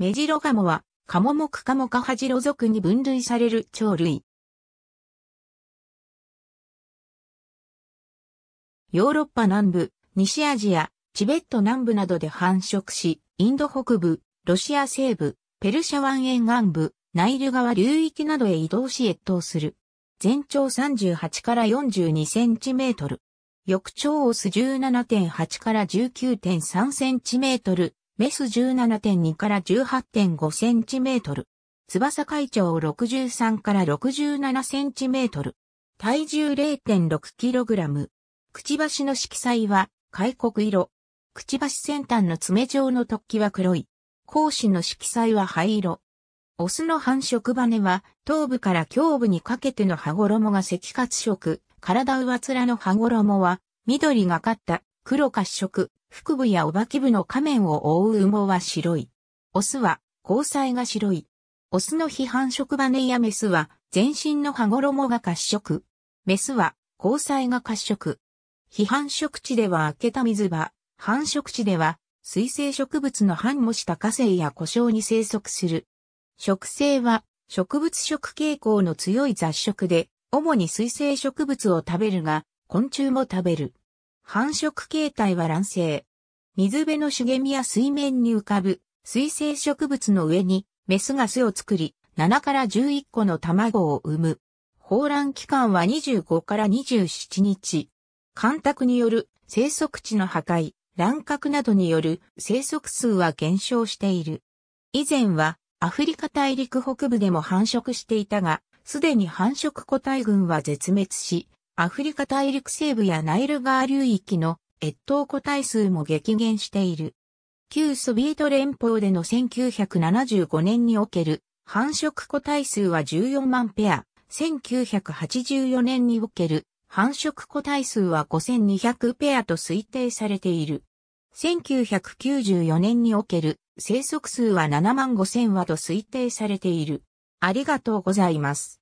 メジロガモは、カモモクカモカハジロ属に分類される鳥類。ヨーロッパ南部、西アジア、チベット南部などで繁殖し、インド北部、ロシア西部、ペルシャ湾沿岸部、ナイル川流域などへ移動し越冬する。全長38から42センチメートル。翼長オス17.8から19.3センチメートル。メス17.2から18.5センチメートル。翼会長63から67センチメートル。体重0.6キログラム。くちばしの色彩は、開国色。くちばし先端の爪状の突起は黒い。講師の色彩は灰色。オスの繁殖羽は、頭部から胸部にかけての羽衣が赤褐色、体上面の羽衣は、緑がかった黒褐色、腹部やおばき部の仮面を覆う羽毛は白い。オスは交際が白い。オスの非繁殖羽やメスは全身の羽衣が褐色。メスは交際が褐色。非繁殖地では開けた水場、繁殖地では水生植物の繁もした火星や故障に生息する。植生は植物食傾向の強い雑食で、主に水生植物を食べるが、昆虫も食べる。繁殖形態は卵生。水辺の茂みや水面に浮かぶ水生植物の上にメスが巣を作り、7から11個の卵を産む。放卵期間は25から27日。干拓による生息地の破壊、乱獲などによる生息数は減少している。以前はアフリカ大陸北部でも繁殖していたが、すでに繁殖個体群は絶滅し、アフリカ大陸西部やナイル川流域の越冬個体数も激減している。旧ソビエト連邦での1975年における繁殖個体数は14万ペア、1984年における繁殖個体数は5200ペアと推定されている。1994年における生息数は7万5000羽と推定されている。ありがとうございます。